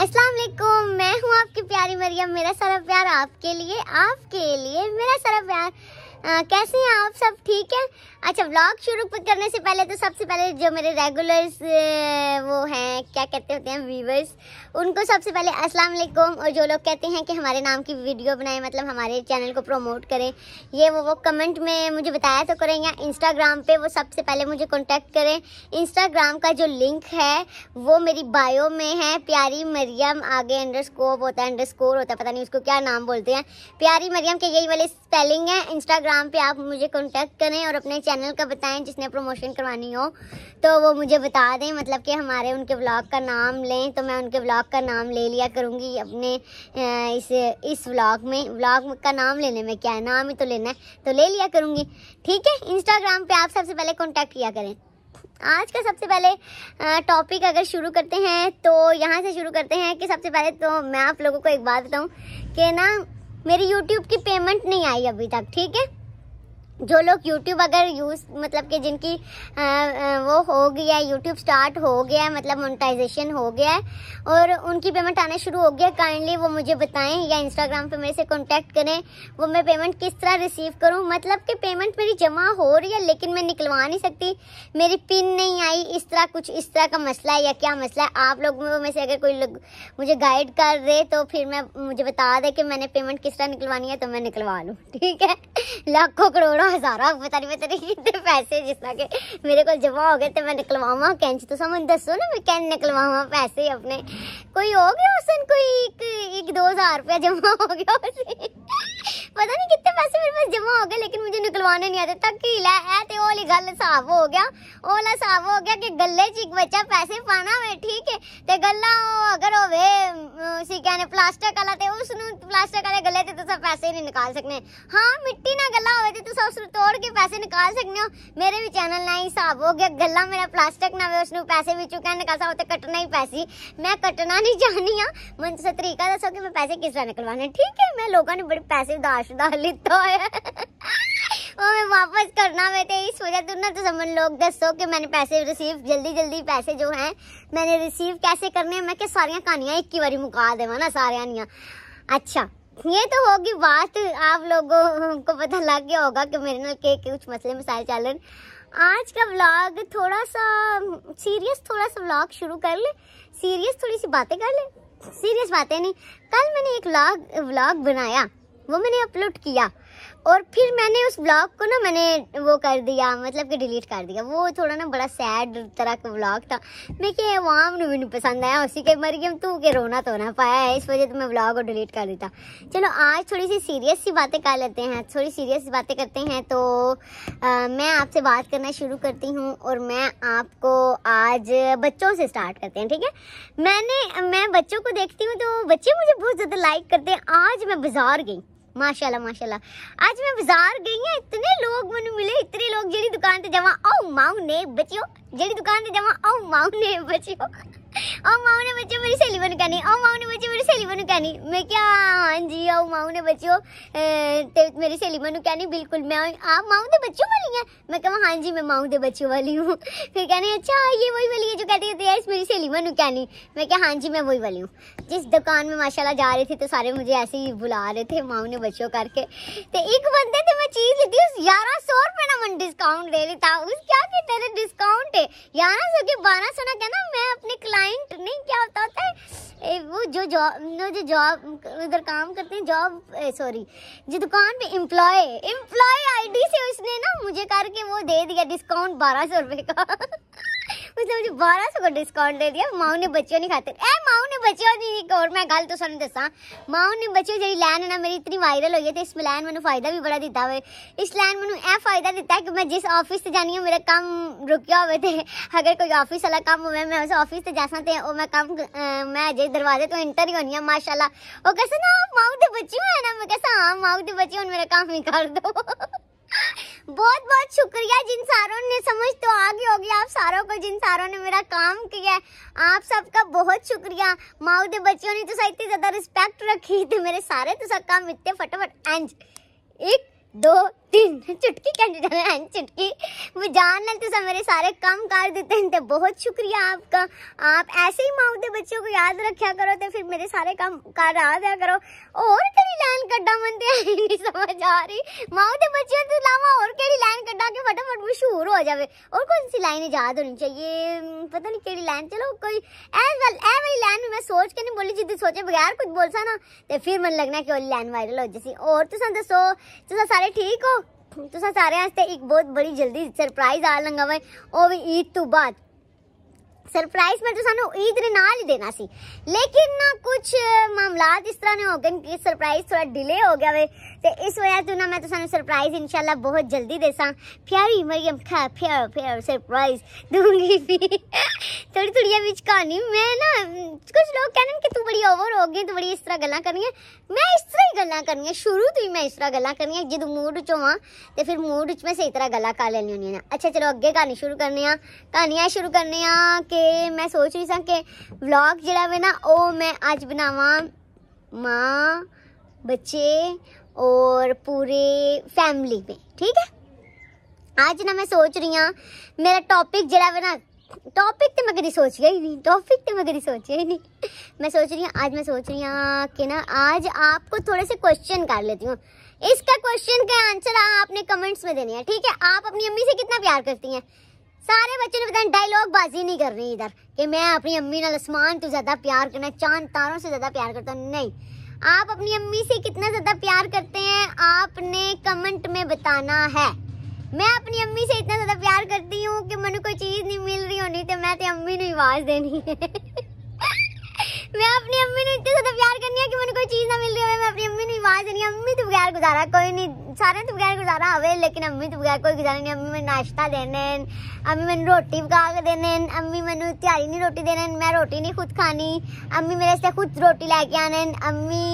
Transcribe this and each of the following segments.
अस्सलाम वालेकुम मैं हूँ आपकी प्यारी मरियम मेरा सारा प्यार आपके लिए आपके लिए मेरा सारा प्यार आ, कैसे हैं आप सब ठीक है अच्छा व्लॉग शुरू करने से पहले तो सबसे पहले जो मेरे रेगुलर्स वो हैं क्या कहते होते हैं व्यूवर्स उनको सबसे पहले अस्सलाम वालेकुम और जो लोग कहते हैं कि हमारे नाम की वीडियो बनाएं मतलब हमारे चैनल को प्रमोट करें ये वो वो कमेंट में मुझे बताया तो करें या इंस्टाग्राम पर वो सबसे पहले मुझे कॉन्टैक्ट करें इंस्टाग्राम का जो लिंक है वो मेरी बायो में है प्यारी मरियम आगे अंडर होता है अंडर होता है पता नहीं उसको क्या नाम बोलते हैं प्यारी मरियम के यही वाले स्पेलिंग है इंस्टाग्राम इंस्टाग्राम पे आप मुझे कॉन्टेक्ट करें और अपने चैनल का बताएं जिसने प्रमोशन करवानी हो तो वो मुझे बता दें मतलब कि हमारे उनके ब्लॉग का नाम लें तो मैं उनके ब्लॉग का नाम ले लिया करूँगी अपने इस इस ब्लॉग में ब्लॉग का नाम लेने में क्या है नाम ही तो लेना है तो ले लिया करूँगी ठीक है इंस्टाग्राम पर आप सबसे पहले कॉन्टैक्ट किया करें आज का सबसे पहले टॉपिक अगर शुरू करते हैं तो यहाँ से शुरू करते हैं कि सबसे पहले तो मैं आप लोगों को एक बात बताऊँ कि ना मेरी यूट्यूब की पेमेंट नहीं आई अभी तक ठीक है जो लोग यूट्यूब अगर यूज़ मतलब कि जिनकी आ, आ, वो हो गया यूट्यूब स्टार्ट हो गया है मतलब मोनेटाइजेशन हो गया है और उनकी पेमेंट आना शुरू हो गया काइंडली वो मुझे बताएं या इंस्टाग्राम पे मेरे से कॉन्टेक्ट करें वो मैं पेमेंट किस तरह रिसीव करूं मतलब कि पेमेंट मेरी जमा हो रही है लेकिन मैं निकलवा नहीं सकती मेरी पिन नहीं आई इस तरह कुछ इस तरह का मसला है या क्या मसला है आप लोग में से अगर कोई मुझे गाइड कर रहे तो फिर मैं मुझे बता दें कि मैंने पेमेंट किस तरह निकलवानी है तो मैं निकलवा लूँ ठीक है लाखों करोड़ों ਹਜ਼ਾਰਾਂ ਪਤਾ ਨਹੀਂ ਪਤਾ ਨਹੀਂ ਕਿੰਨੇ ਪੈਸੇ ਜਿਸ ਤਰ੍ਹਾਂ ਕਿ ਮੇਰੇ ਕੋਲ ਜਮਾ ਹੋ ਗਏ ਤੇ ਮੈਂ ਨਿਕਲਵਾਵਾਂ ਕੈਂਚ ਤੋਂ ਸਮਝ ਦੱਸੋ ਨਾ ਮੈਂ ਕੈਂ ਨਿਕਲਵਾਵਾਂ पैसे अपने कोई हो गया उसन कोई एक, एक दो हजार रुपया जमा हो गया उसे पता नहीं कितने पैसे मेरे पास जमा हो गए लेकिन मुझे निकलवाने नहीं आते तक ही ते ओली गल साफ हो गया ओला साफ हो गया कि गल्ले च बच्चा पैसे पाना वे ठीक है ते गल्ला अगर होवे अं, उसी कहने प्लास्टिक वाला ते उस प्लास्टिक वाले गल्ले ते तुसा पैसे नहीं निकाल सकने हां मिट्टी ना गला हो ते तुसा उस तोड़ के पैसे निकाल सकने हो मेरे भी चैनल ना ही साफ हो गया गला मेरा प्लास्टिक ना वे उस पैसे भी चुका निकासा होते कटना ही पैसे मैं कटना नहीं चाहनी हां मन तुसा तरीका दसो कि मैं पैसे किस तरह निकलवाने ठीक है मैं लोगों ने बड़े पैसे उदास डाली तो है वो मैं वापस करना मैं तेरी इस वजह तुम ना तो समझ लोग दसो कि मैंने पैसे रिसीव जल्दी जल्दी पैसे जो हैं मैंने रिसीव कैसे करने मैं कि सारियां कहानियां एक ही बारी मुका देवा ना सारियां अच्छा ये तो होगी बात आप लोगों को पता लग गया होगा कि मेरे नाल कुछ मसले मसाले चल रहे आज का व्लॉग थोड़ा सा सीरियस थोड़ा सा व्लॉग शुरू कर ले सीरियस थोड़ी सी बातें कर ले सीरियस बातें नहीं कल मैंने एक व्लॉग व्लॉग बनाया वो मैंने अपलोड किया और फिर मैंने उस ब्लॉग को ना मैंने वो कर दिया मतलब कि डिलीट कर दिया वो थोड़ा ना बड़ा सैड तरह का ब्लॉग था मैं कि वाम भी नहीं पसंद आया उसी के मर गए तू के रोना तो ना पाया है इस वजह से मैं ब्लॉग को डिलीट कर देता चलो आज थोड़ी सी सीरियस सी बातें कर लेते हैं थोड़ी सीरियस बातें करते हैं तो आ, मैं आपसे बात करना शुरू करती हूँ और मैं आपको आज बच्चों से स्टार्ट करते हैं ठीक है मैंने मैं बच्चों को देखती हूँ तो बच्चे मुझे बहुत ज़्यादा लाइक करते हैं आज मैं बाज़ार गई माशाल्लाह माशाल्लाह आज मैं बाजार गई हूं इतने लोग मन मिले इतने लोग जेडी दुकान पे जावा ओ माऊ ने बचियो जेडी दुकान पे जावा ओ माऊ ने बचियो ओ माओ ने बच्चों मेरी सहेली बन कहनी ओ माओ ने बच्चों मेरी सहेली बन कहनी मैं क्या हाँ जी आओ माओ ने बच्चों मेरी सहेली बनू कहनी बिल्कुल मैं आप माओ दे बच्चों वाली हैं मैं कहूँ हाँ जी मैं माओ के बच्चों वाली हूँ फिर कहनी अच्छा ये वही वाली है जो कहती है मेरी सहेली बनू कहनी मैं क्या हाँ जी मैं वही वाली हूँ जिस दुकान में माशाल्लाह जा रही थी तो सारे मुझे ऐसे ही बुला रहे थे माओ ने बच्चों करके तो एक बंदे थे मैं चीज़ लेती थी ग्यारह सौ रुपये ना मन डिस्काउंट दे रही था उस क्या कहते डिस्काउंट है ग्यारह सौ के बारह सौ ना कहना मैं अपने क्लाइंट नहीं क्या होता होता है वो जो जॉब जो जॉब उधर काम करते हैं जॉब सॉरी जो दुकान पे एम्प्लॉय एम्प्लॉय आईडी से उसने ना मुझे करके वो दे दिया डिस्काउंट बारह सौ रुपये का उसने मुझे बारह सौ का डिस्काउंट दे दिया माऊ ने बच्चों नहीं खाते ए माऊ ने बच्चों दी और मैं गल तो सुन दसा माऊ ने बच्चों जी लैन है ना मेरी इतनी वायरल हुई है तो इस लैन मैंने फायदा भी बड़ा दिता हुए इस लैन मैं यह फायदा दिता कि मैं जिस ऑफिस से जानी हूँ मेरा काम रुकिया हो अगर कोई ऑफिस वाला काम हो मैं उस ऑफिस से जासा तो वो मैं कम मैं अजय दरवाजे तो इंटर ही होनी है माशाला वो कैसे ना माऊ के बच्चे है ना मैं कैसा हाँ माऊ के बच्चे हूँ मेरा काम ही कर दो बहुत बहुत शुक्रिया जिन सारों ने समझ तो आगे होगी आप सारों को जिन सारों ने मेरा काम किया है आप सबका बहुत शुक्रिया माओ के बच्चों ने तो इतनी ज़्यादा रिस्पेक्ट रखी थी मेरे सारे तो सब काम इतने फटाफट एंज एक दो चुटकी कैंडिडेट हैं चुटकी वो जान तो सब मेरे सारे काम कर देते हैं तो बहुत शुक्रिया आपका आप ऐसे ही माओ के बच्चों को याद रखा करो तो फिर मेरे सारे काम कर आ जाया करो और केड़ी लाइन कड्डा मनते हैं नहीं समझ आ रही माओ के बच्चों के तो अलावा और केड़ी लाइन कड्डा के फटाफट मशहूर हो जाए और कौन सी लाइन याद होनी चाहिए पता नहीं केड़ी लाइन चलो कोई ए वाली लाइन में मैं सोच के नहीं बोली जिद सोचे बगैर कुछ बोलसा ना तो फिर मन लगना कि वो लाइन वायरल हो जैसी और तुम दसो तुम सारे ठीक हो ਤੁਸਾਂ ਸਾਰਿਆਂ ਵਾਸਤੇ ਇੱਕ ਬਹੁਤ ਬੜੀ ਜਲਦੀ ਸਰਪ੍ਰਾਈਜ਼ ਆ ਲੰਗਾ ਵਾ ਉਹ ਵੀ ਈਦ ਤੋਂ ਬਾਅਦ ਸਰਪ੍ਰਾਈਜ਼ ਮੈਂ ਤਾਂ ਸਾਨੂੰ ਈਦ ਦੇ ਨਾਲ ਹੀ ਦੇਣਾ ਸੀ ਲੇਕਿਨ ਨਾ ਕੁਝ ਮਾਮਲਾਤ ਇਸ ਤਰ੍ਹਾਂ ਨੇ ਹੋ ਗਏ ਕਿ ਸਰਪ੍ਰਾਈਜ਼ ਥੋੜਾ ਡਿਲੇ ਹੋ ਗਿਆ ਵੇ ਤੇ ਇਸ ਵਾਰ ਤੋਂ ਨਾ ਮੈਂ ਤੁਹਾਨੂੰ ਸਰਪ੍ਰਾਈਜ਼ ਇਨਸ਼ਾਅੱਲਾ ਬਹੁਤ ਜਲਦੀ ਦੇਸਾਂ ਪਿਆਰੀ ਮਰੀਮ ਖਾ ਪਿਆਰ ਪਿਆਰ ਸਰਪ੍ਰਾਈਜ਼ ਦੂੰਗੀ ਵੀ ਥੋੜੀ ਥੋੜੀ ਵਿੱਚ ਕਹਾਣੀ ਮੈਂ ਨਾ ਕੁਝ ਲੋਕ ਕਹਿੰਦੇ ਕਿ ਤੂੰ ਬੜੀ ਓਵਰ ਹੋ ਗਈ ਤੂੰ ਬੜੀ ਇਸ ਤਰ੍ਹਾਂ ਗੱਲਾਂ ਕਰਨੀਆਂ ਮੈਂ ਇਸ ਤਰ੍ਹਾਂ ਹੀ ਗੱਲਾਂ ਕਰਨੀਆਂ ਸ਼ੁਰੂ ਤੋਂ ਹੀ ਮੈਂ ਇਸ ਤਰ੍ਹਾਂ ਗੱਲਾਂ ਕਰਨੀਆਂ ਜਦੋਂ ਮੂਡ ਚ ਹਾਂ ਤੇ ਫਿਰ ਮੂਡ ਚ ਮੈਂ ਸਹੀ ਤਰ੍ਹਾਂ ਗੱਲਾਂ ਕਰ ਲੈਣੀ ਹੁੰਦੀ ਨਾ ਅੱਛਾ ਚਲੋ ਅੱਗੇ ਕਹਾਣੀ ਸ਼ੁਰੂ ਕਰਨੇ ਆ ਕਹਾਣੀਆਂ ਸ਼ੁਰੂ ਕਰਨੇ ਆ ਕਿ ਮੈਂ ਸੋਚ ਰਹੀ ਸਾਂ ਕਿ ਵਲੌਗ ਜਿਹੜਾ ਵੇ ਨਾ ਉਹ ਮੈਂ ਅੱਜ ਬਣਾਵਾਂ ਮਾਂ ਬੱਚੇ और पूरे फैमिली में ठीक है आज ना मैं सोच रही हाँ मेरा टॉपिक जरा ना टॉपिक तो मैं कभी सोच गई नहीं टॉपिक तो मैं कभी सोच गई नहीं मैं सोच रही हूँ आज मैं सोच रही हूँ कि ना आज आपको थोड़े से क्वेश्चन कर लेती हूँ इसका क्वेश्चन का आंसर आपने कमेंट्स में देने हैं ठीक है आप अपनी अम्मी से कितना प्यार करती हैं सारे बच्चों ने बताया डायलॉग बाजी नहीं कर रही इधर कि मैं अपनी अम्मी ना आसमान तो ज़्यादा प्यार करना चांद तारों से ज़्यादा प्यार करता हूँ नहीं आप अपनी अम्मी से कितना ज़्यादा प्यार करते हैं आपने कमेंट में बताना है मैं अपनी अम्मी से इतना ज़्यादा प्यार करती हूँ कि मैंने कोई चीज़ नहीं मिल रही होनी तो मैं तो अम्मी ने आवाज़ देनी है मैं अपनी नहीं है कि मुझे कोई चीज़ ना मिल रही है मैं अपनी अम्मी ने आवाज़ नहीं अम्मी तो बगैर गुजारा कोई नहीं सारे तो बगैर गुजारा हवे लेकिन अम्मी तो बगैर कोई गुजारा नहीं अम्मी मैं नाश्ता देने अम्मी मैंने रोटी पका के देने अम्मी मैं तैयारी नहीं रोटी देने मैं रोटी नहीं खुद खानी अम्मी मेरे से खुद रोटी लेके आने अम्मी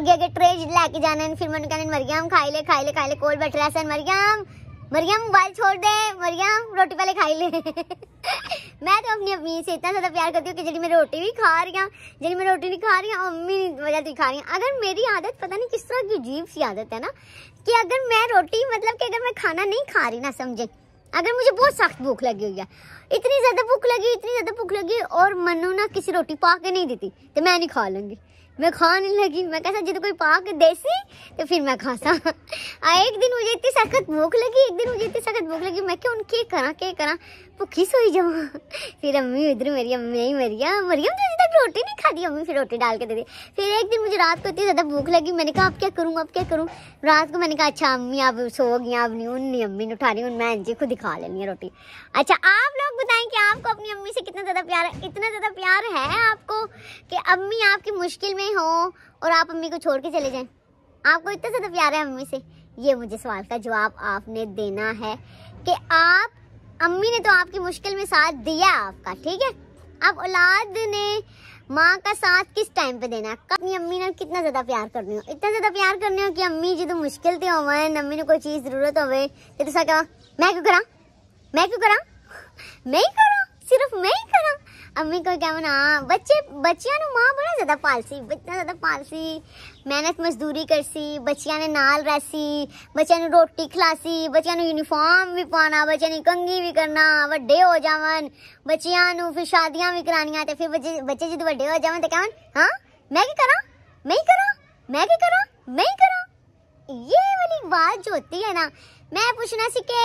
अगे अगे ट्रे लेके जाने फिर मैंने कहने मरियम खाई ले खाई ले खाई ले कोल बैठ रहा सन मरियम मरियम मोबाइल छोड़ दे मरियम रोटी पहले खाई ले मैं तो अपनी अम्मी से इतना ज़्यादा प्यार करती हूँ कि जी मैं रोटी भी खा रही हूँ जड़ी मैं रोटी नहीं खा रही हूँ अम्मी वजह से खा रही हूँ अगर मेरी आदत पता नहीं किस तरह की अजीब सी आदत है ना कि अगर मैं रोटी मतलब कि अगर मैं खाना नहीं खा रही ना समझे अगर मुझे बहुत सख्त भूख लगी हुई है इतनी ज़्यादा भूख लगी इतनी ज़्यादा भूख लगी और मनु ना किसी रोटी पा के नहीं देती तो मैं नहीं खा लूंगी मैं खाने लगी मैं कैसा जब कोई पा के देसी तो फिर मैं खासा आ एक दिन मुझे इतनी सख्त भूख लगी एक दिन मुझे इतनी सख्त भूख लगी मैं क्यों क्या करा क्या करा भूखी सोई जाऊँ फिर अम्मी इधर मेरी अम्मी आई मरिया मरियम तक रोटी नहीं खाती अम्मी फिर रोटी डाल के दे दी फिर एक दिन मुझे रात को इतनी ज़्यादा भूख लगी मैंने कहा अब क्या करूँ अब क्या करूँ रात को मैंने कहा अच्छा अम्मी आप सो गई अब नहीं उन अम्मी ने उठा रही उन मैं जी खुद ही खा लेनी है रोटी अच्छा आप लोग बताएं कि आपको अपनी अम्मी से कितना ज़्यादा प्यार है इतना ज़्यादा प्यार है आपको कि अम्मी आपकी मुश्किल में हो और आप अम्मी को छोड़ के चले जाएं आपको इतना ज़्यादा प्यार है अम्मी से ये मुझे सवाल का जवाब आपने देना है कि आप अम्मी ने तो आपकी मुश्किल में साथ दिया आपका ठीक है आप औलाद ने माँ का साथ किस टाइम पे देना है अपनी अम्मी ने कितना ज़्यादा प्यार करनी हो इतना ज़्यादा प्यार करनी हो कि अम्मी जी तो मुश्किल से तो हो अम्मी ने कोई चीज़ ज़रूरत हो तो सा मैं क्यों करा मैं क्यों करा ਮੈਂ ਕਰਾਂ ਸਿਰਫ ਮੈਂ ਹੀ ਕਰਾਂ ਅੰਮੀ ਕੋ क्या ਨਾ ਬੱਚੇ ਬੱਚਿਆਂ ਨੂੰ ਮਾਂ ਬੜਾ ਜ਼ਿਆਦਾ ਪਾਲਸੀ ਬੱਚਾ ਜ਼ਿਆਦਾ ਪਾਲਸੀ ਮਿਹਨਤ ਮਜ਼ਦੂਰੀ ਕਰਸੀ ਬੱਚਿਆਂ ਨੇ ਨਾਲ ਰਹਿਸੀ ਬੱਚਿਆਂ ਨੂੰ ਰੋਟੀ ਖਲਾਸੀ ਬੱਚਿਆਂ ਨੂੰ ਯੂਨੀਫਾਰਮ ਵੀ ਪਾਣਾ ਬੱਚਿਆਂ ਨੂੰ ਕੰਗੀ ਵੀ ਕਰਨਾ ਵੱਡੇ ਹੋ ਜਾਵਨ ਬੱਚਿਆਂ ਨੂੰ ਫਿਰ ਸ਼ਾਦੀਆਂ ਵੀ ਕਰਾਨੀਆਂ ਤੇ ਫਿਰ ਬੱਚੇ ਜਦ ਵੱਡੇ ਹੋ ਜਾਵਨ ਤੇ ਕਹਿਣ ਹਾਂ ਮੈਂ ਕੀ ਕਰਾਂ ਮੈਂ ਹੀ ਕਰਾਂ ਮੈਂ ਕੀ ਕਰਾਂ ਮੈਂ ਹੀ ਕਰਾਂ ਇਹ ਵਾਲੀ ਬਾਤ ਜੋਤੀ ਹੈ ਨਾ ਮੈਂ ਪੁੱਛਣਾ ਸੀ ਕਿ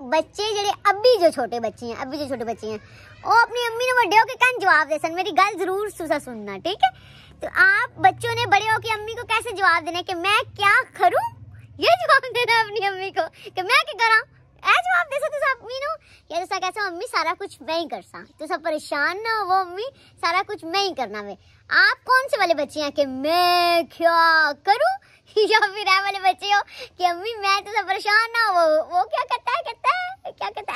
बच्चे जो अभी जो छोटे बच्चे हैं अभी जो छोटे बच्चे हैं वो अपनी अम्मी ने बड्डे होकर कन जवाब दे सन मेरी गल जरूर सुसा सुनना ठीक है तो आप बच्चों ने बड़े होकर अम्मी को कैसे जवाब देना है कि मैं क्या करूँ ये जवाब देना अपनी अम्मी को कि मैं क्या करा ऐ जवाब दे सकते अम्मी नो या तुसा कैसे अम्मी सारा कुछ मैं ही कर सा तो सब परेशान ना हो वो अम्मी सारा कुछ मैं ही करना वे आप कौन से वाले बच्चे हैं कि मैं क्या करूं या फिर वाले बच्चे हो कि अम्मी मैं तो सब परेशान ना हो वो क्या करते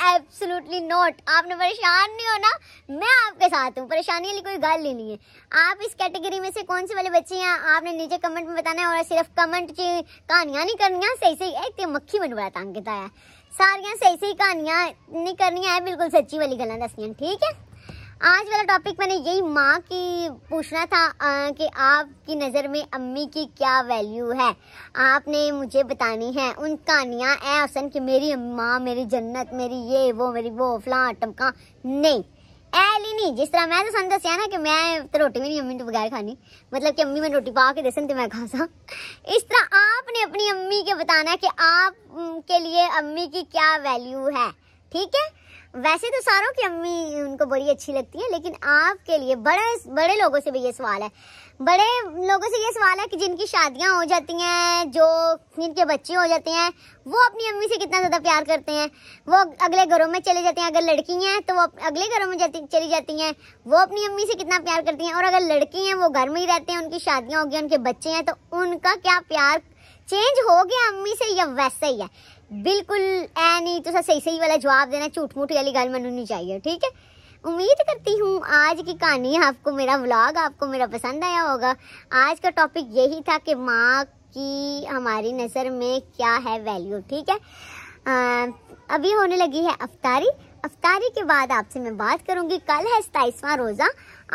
एब्सोल्युटली नॉट आपने परेशान नहीं होना मैं आपके साथ हूँ परेशानी वाली कोई गल ही नहीं है आप इस कैटेगरी में से कौन से वाले बच्चे हैं आपने नीचे कमेंट में बताना है और सिर्फ कमेंट की कहानियाँ नहीं करनियाँ सही सही एक तो मक्खी मैंने बड़ा तंग किया है सारिया सही सही कहानियाँ नहीं करनी है बिल्कुल सच्ची वाली गलत दसनिया ठीक है आज वाला टॉपिक मैंने यही माँ की पूछना था आ, कि आपकी नज़र में अम्मी की क्या वैल्यू है आपने मुझे बतानी है उन कहानियाँ ए हसन कि मेरी माँ मेरी जन्नत मेरी ये वो मेरी वो फला टमका नहीं ऐली नहीं जिस तरह मैं तो सन दसिया ना कि मैं तो रोटी भी नहीं अम्मी तो बगैर खानी मतलब कि अम्मी मैं रोटी पा के दसन तो मैं खा सा इस तरह आपने अपनी अम्मी के बताना है कि आप के लिए अम्मी की क्या वैल्यू है ठीक है वैसे तो सारों की अम्मी उनको बड़ी अच्छी लगती है लेकिन आपके लिए बड़े बड़े लोगों से भी ये सवाल है बड़े लोगों से ये सवाल है कि जिनकी शादियां हो जाती हैं जो जिनके बच्चे हो जाते हैं वो अपनी अम्मी से कितना ज़्यादा प्यार करते हैं वो अगले घरों में चले जाते हैं अगर लड़की हैं तो वो अगले घरों में जाती चली जाती हैं वो अपनी अम्मी से कितना प्यार करती हैं और अगर लड़की हैं वो घर में ही रहते हैं उनकी शादियाँ हो गई उनके बच्चे हैं तो उनका क्या प्यार चेंज हो गया अम्मी से या वैसे ही है बिल्कुल ऐ नहीं तो सही सही वाला जवाब देना झूठ मूठ वाली गल मन नहीं चाहिए ठीक है उम्मीद करती हूँ आज की कहानी आपको मेरा व्लॉग आपको मेरा पसंद आया होगा आज का टॉपिक यही था कि माँ की हमारी नज़र में क्या है वैल्यू ठीक है आ, अभी होने लगी है अफतारी अफतारी के बाद आपसे मैं बात करूँगी कल है सताईसवा रोज़ा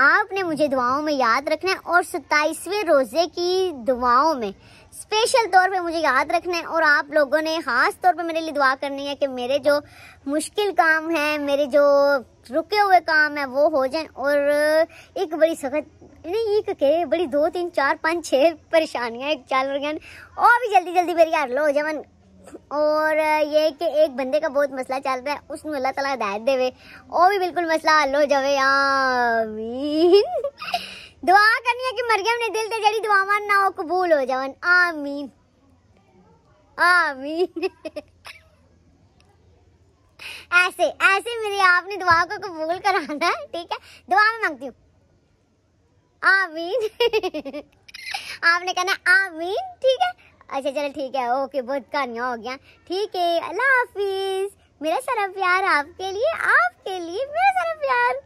आपने मुझे दुआओं में याद रखना है और सताईसवें रोज़े की दुआओं में स्पेशल तौर पे मुझे याद रखना है और आप लोगों ने खास तौर पे मेरे लिए दुआ करनी है कि मेरे जो मुश्किल काम हैं मेरे जो रुके हुए काम है वो हो जाएं और एक बड़ी सख्त नहीं एक के बड़ी दो तीन चार पाँच छः परेशानियाँ एक चाल गन और भी जल्दी जल्दी मेरी हल हो जाए और ये कि एक बंदे का बहुत मसला चल रहा है उसमें अल्लाह तला हिदायत देवे और भी बिल्कुल मसला हल हो जाए आमीन दुआ करनी है कि मरियम ने दिल से जड़ी दुआवां ना हो कबूल हो जावन आमीन आमीन ऐसे ऐसे मेरी आपने दुआ को कबूल कराना है ठीक है दुआ में मांगती हूँ आमीन आपने कहना आमीन ठीक है अच्छा चलो ठीक है ओके बहुत कहानियाँ हो गया ठीक है अल्लाह हाफिज मेरा सारा प्यार आपके लिए आपके लिए मेरा सारा प्यार